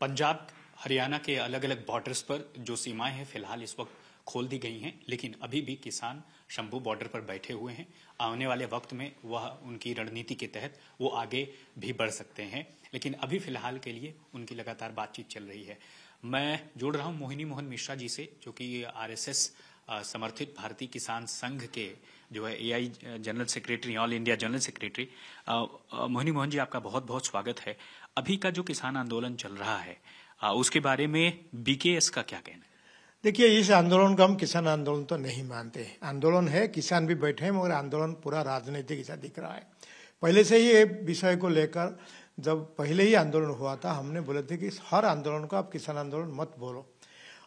पंजाब हरियाणा के अलग अलग बॉर्डर्स पर जो सीमाएं हैं फिलहाल इस वक्त खोल दी गई हैं लेकिन अभी भी किसान शंभू बॉर्डर पर बैठे हुए हैं आने वाले वक्त में वह उनकी रणनीति के तहत वो आगे भी बढ़ सकते हैं लेकिन अभी फिलहाल के लिए उनकी लगातार बातचीत चल रही है मैं जोड़ रहा हूं मोहिनी मोहन मिश्रा जी से जो कि आरएसएस एस समर्थित भारतीय किसान संघ के जो है AI general secretary all India general secretary Mohini Mohan ji आपका बहुत बहुत स्वागत है अभी का जो किसान आंदोलन चल रहा है आ, उसके बारे में बीकेएस का क्या कहना है देखिए इस आंदोलन को हम किसान आंदोलन तो नहीं मानते आंदोलन है किसान भी बैठे हैं मगर आंदोलन पूरा राजनीतिक ऐसा दिख रहा है पहले से ही विषय को लेकर जब पहले ही आंदोलन हुआ था हमने बोले थे कि हर आंदोलन को आप किसान आंदोलन मत बोलो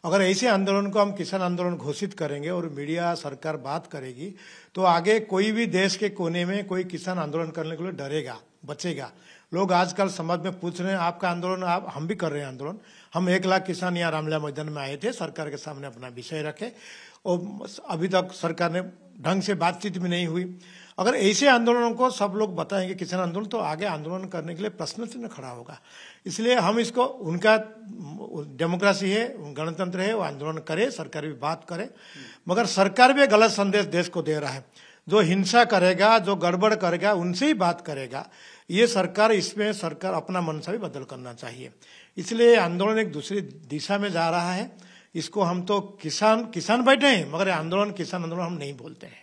अगर ऐसे आंदोलन को हम किसान आंदोलन घोषित करेंगे और मीडिया सरकार बात करेगी तो आगे कोई भी देश के कोने में कोई किसान आंदोलन करने के लिए डरेगा बचेगा लोग आजकल समाज में पूछ रहे हैं आपका आंदोलन आप हम भी कर रहे हैं आंदोलन हम एक लाख किसान यहाँ रामलीला मैदान में आए थे सरकार के सामने अपना विषय रखे और अभी तक सरकार ने ढंग से बातचीत भी नहीं हुई अगर ऐसे आंदोलनों को सब लोग बताएंगे किसान आंदोलन तो आगे आंदोलन करने के लिए प्रश्न चिन्ह खड़ा होगा इसलिए हम इसको उनका डेमोक्रेसी है गणतंत्र है वो आंदोलन करे सरकार भी बात करे मगर सरकार भी गलत संदेश देश को दे रहा है जो हिंसा करेगा जो गड़बड़ करेगा उनसे ही बात करेगा ये सरकार इसमें सरकार अपना मनसा भी बदल करना चाहिए इसलिए आंदोलन एक दूसरी दिशा में जा रहा है इसको हम तो किसान किसान बैठे हैं मगर आंदोलन किसान आंदोलन हम नहीं बोलते हैं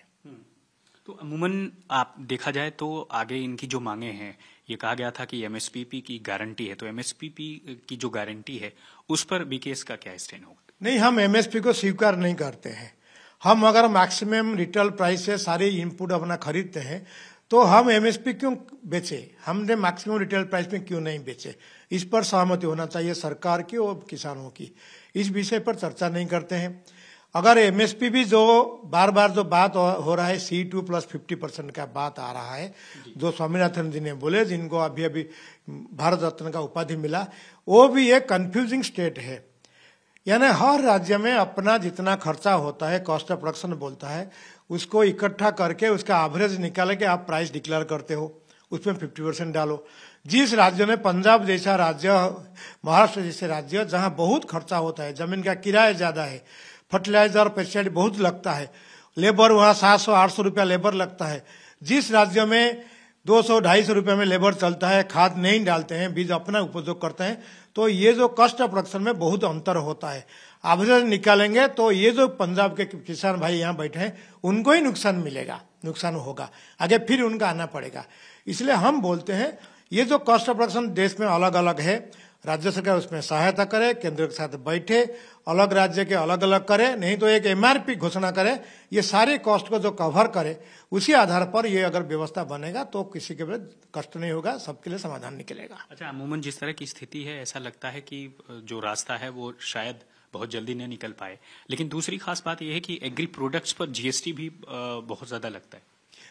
तो अमूमन आप देखा जाए तो आगे इनकी जो मांगे हैं ये कहा गया था कि एमएसपीपी की गारंटी है तो एमएसपीपी की जो गारंटी है उस पर बीकेएस का क्या स्टैंड होगा नहीं हम एमएसपी को स्वीकार नहीं करते हैं हम अगर मैक्सिमम रिटेल प्राइस से सारे इनपुट अपना खरीदते हैं तो हम एमएसपी क्यों बेचे हमने मैक्सिमम रिटेल प्राइस में क्यों नहीं बेचे इस पर सहमति होना चाहिए सरकार की और किसानों की इस विषय पर चर्चा नहीं करते हैं अगर एमएसपी भी जो बार बार जो बात हो रहा है C two plus fifty percent का बात आ रहा है जो स्वामीनाथन जी ने बोले जिनको अभी अभी भारत रत्न का उपाधि मिला वो भी एक कंफ्यूजिंग स्टेट है यानी हर राज्य में अपना जितना खर्चा होता है कॉस्ट ऑफ प्रोडक्शन बोलता है उसको इकट्ठा करके उसका एवरेज निकाल के आप प्राइस डिक्लेयर करते हो उसमें फिफ्टी परसेंट डालो जिस राज्य में पंजाब जैसा राज्य महाराष्ट्र जैसे राज्य जहां बहुत खर्चा होता है जमीन का किराया ज़्यादा है फर्टिलाइजर पेस्टिसाइड बहुत लगता है लेबर वहाँ सात सौ आठ सौ रुपया लेबर लगता है जिस राज्य में दो सौ ढाई सौ रुपये में लेबर चलता है खाद नहीं डालते हैं बीज अपना उपयोग करते हैं तो ये जो कष्ट ऑफ प्रोडक्शन में बहुत अंतर होता है जब निकालेंगे तो ये जो पंजाब के किसान भाई यहाँ बैठे हैं उनको ही नुकसान मिलेगा नुकसान होगा आगे फिर उनका आना पड़ेगा इसलिए हम बोलते हैं ये जो कॉस्ट ऑफ प्रोडक्शन देश में अलग अलग है राज्य सरकार उसमें सहायता करे केंद्र के साथ बैठे अलग राज्य के अलग अलग करे नहीं तो एक एमआरपी घोषणा करे ये सारे कॉस्ट को जो कवर करे उसी आधार पर ये अगर व्यवस्था बनेगा तो किसी के लिए कष्ट नहीं होगा सबके लिए समाधान निकलेगा अच्छा अमूमन जिस तरह की स्थिति है ऐसा लगता है कि जो रास्ता है वो शायद बहुत जल्दी नहीं निकल पाए लेकिन दूसरी खास बात यह है कि एग्री प्रोडक्ट्स पर जीएसटी भी बहुत ज्यादा लगता है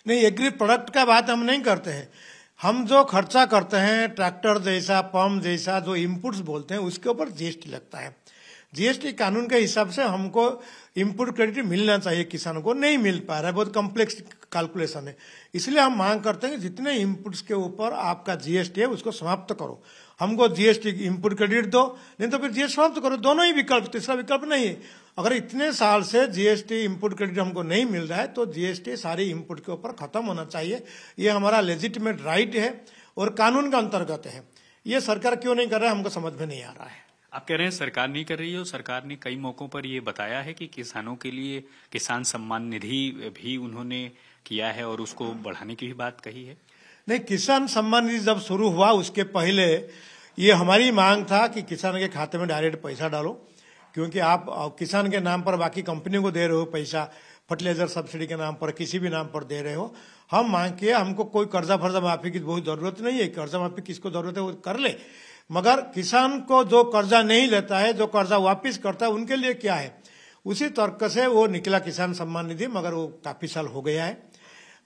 नहीं एग्री प्रोडक्ट का बात हम नहीं करते हैं हम जो खर्चा करते हैं ट्रैक्टर जैसा पंप जैसा जो इनपुट्स बोलते हैं उसके ऊपर जीएसटी लगता है जीएसटी कानून के हिसाब से हमको इनपुट क्रेडिट मिलना चाहिए किसानों को नहीं मिल पा रहा है बहुत कॉम्प्लेक्स कैलकुलेशन है इसलिए हम मांग करते हैं कि जितने इनपुट्स के ऊपर आपका जीएसटी है उसको समाप्त करो हमको जीएसटी इनपुट क्रेडिट दो नहीं तो फिर जीएसटी समाप्त करो दोनों ही विकल्प तीसरा विकल्प नहीं है अगर इतने साल से जीएसटी इम्पोर्ट क्रेडिट हमको नहीं मिल रहा है तो जीएसटी सारी इनपुट के ऊपर खत्म होना चाहिए ये हमारा लेजिटमेट राइट है और कानून का अंतर्गत है ये सरकार क्यों नहीं कर रहा है हमको समझ में नहीं आ रहा है आप कह रहे हैं सरकार नहीं कर रही है और सरकार ने कई मौकों पर ये बताया है कि किसानों के लिए किसान सम्मान निधि भी उन्होंने किया है और उसको बढ़ाने की भी बात कही है नहीं किसान सम्मान निधि जब शुरू हुआ उसके पहले ये हमारी मांग था कि किसान के खाते में डायरेक्ट पैसा डालो क्योंकि आप किसान के नाम पर बाकी कंपनियों को दे रहे हो पैसा फर्टिलाइजर सब्सिडी के नाम पर किसी भी नाम पर दे रहे हो हम मांग किए हमको कोई कर्जा फर्जा माफी की बहुत जरूरत नहीं है कर्जा माफी किसको जरूरत है वो कर ले मगर किसान को जो कर्जा नहीं लेता है जो कर्जा वापिस करता है उनके लिए क्या है उसी तर्क से वो निकला किसान सम्मान निधि मगर वो काफ़ी साल हो गया है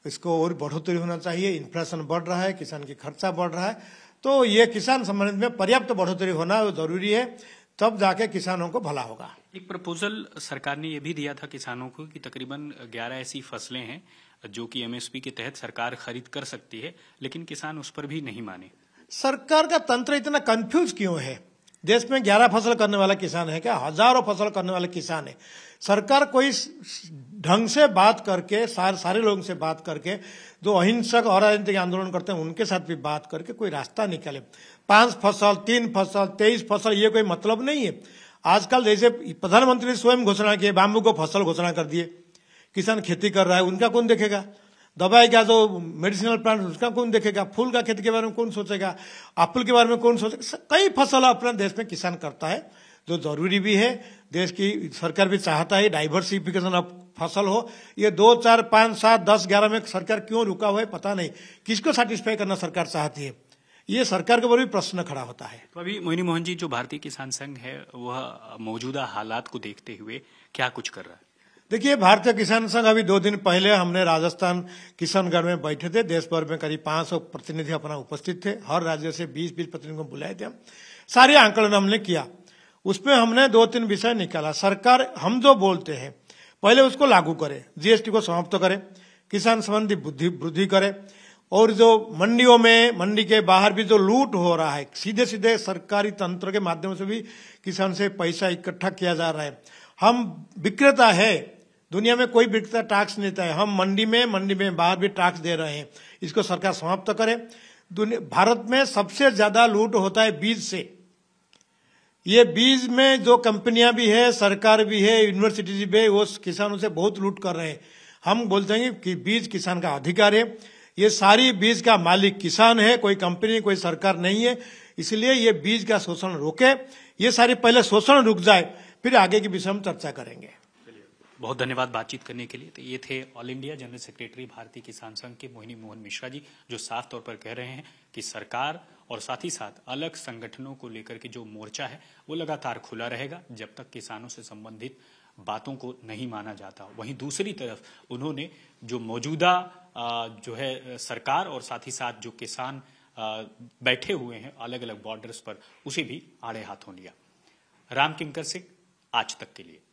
इसको और बढ़ोतरी होना चाहिए इन्फ्लेशन बढ़ रहा है किसान की खर्चा बढ़ रहा है तो ये किसान सम्मान निधि में पर्याप्त बढ़ोतरी होना जरूरी है तब जाके किसानों को भला होगा एक प्रपोजल सरकार ने यह भी दिया था किसानों को कि तकरीबन 11 ऐसी फसलें हैं जो कि एमएसपी के तहत सरकार खरीद कर सकती है लेकिन किसान उस पर भी नहीं माने सरकार का तंत्र इतना कंफ्यूज क्यों है देश में ग्यारह फसल करने वाला किसान है क्या हजारों फसल करने वाले किसान है सरकार कोई ढंग से बात करके सार, सारे लोगों से बात करके जो अहिंसक और राजनीतिक आंदोलन करते हैं उनके साथ भी बात करके कोई रास्ता निकाले पांच फसल तीन फसल तेईस फसल ये कोई मतलब नहीं है आजकल जैसे प्रधानमंत्री स्वयं घोषणा किए बाम्बू को फसल घोषणा कर दिए किसान खेती कर रहा है उनका कौन देखेगा दवाई का जो मेडिसिनल प्लांट उसका कौन देखेगा फूल का खेती के बारे में कौन सोचेगा आपुल के बारे में कौन सोचेगा कई फसल अपना देश में किसान करता है जो जरूरी भी है देश की सरकार भी चाहता है डाइवर्सिफिकेशन ऑफ फसल हो ये दो चार पांच सात दस ग्यारह में सरकार क्यों रुका हुआ है पता नहीं किसको सेटिस्फाई करना सरकार चाहती है ये सरकार के ऊपर भी प्रश्न खड़ा होता है तो अभी मोहिनी मोहन जी जो भारतीय किसान संघ है वह मौजूदा हालात को देखते हुए क्या कुछ कर रहा है देखिए भारतीय किसान संघ अभी दो दिन पहले हमने राजस्थान किशनगढ़ में बैठे थे देश भर में करीब 500 प्रतिनिधि अपना उपस्थित थे हर राज्य से 20 बीस प्रतिनिधि को बुलाए थे हम सारे आंकलन हमने किया उसमें हमने दो तीन विषय निकाला सरकार हम जो बोलते हैं पहले उसको लागू करे जीएसटी को समाप्त करे किसान संबंधी बुद्धि वृद्धि करे और जो मंडियों में मंडी के बाहर भी जो लूट हो रहा है सीधे सीधे सरकारी तंत्र के माध्यम से भी किसान से पैसा इकट्ठा किया जा रहा है हम विक्रेता है दुनिया में कोई बिकता टैक्स नहीं देता है हम मंडी में मंडी में बाहर भी टैक्स दे रहे हैं इसको सरकार समाप्त तो करे भारत में सबसे ज्यादा लूट होता है बीज से ये बीज में जो कंपनियां भी है सरकार भी है यूनिवर्सिटीज भी है वो किसानों से बहुत लूट कर रहे हैं हम बोलते हैं कि बीज किसान का अधिकार है ये सारी बीज का मालिक किसान है कोई कंपनी कोई सरकार नहीं है इसलिए ये बीज का शोषण रोके ये सारी पहले शोषण रुक जाए फिर आगे के विषय हम चर्चा करेंगे बहुत धन्यवाद बातचीत करने के लिए तो ये थे ऑल इंडिया जनरल सेक्रेटरी भारतीय किसान संघ के मोहिनी मोहन मिश्रा जी जो साफ तौर पर कह रहे हैं कि सरकार और साथ ही साथ अलग संगठनों को लेकर के जो मोर्चा है वो लगातार खुला रहेगा जब तक किसानों से संबंधित बातों को नहीं माना जाता वहीं दूसरी तरफ उन्होंने जो मौजूदा जो है सरकार और साथ ही साथ जो किसान बैठे हुए हैं अलग अलग बॉर्डर्स पर उसे भी आड़े हाथों लिया राम किंकर सिंह आज तक के लिए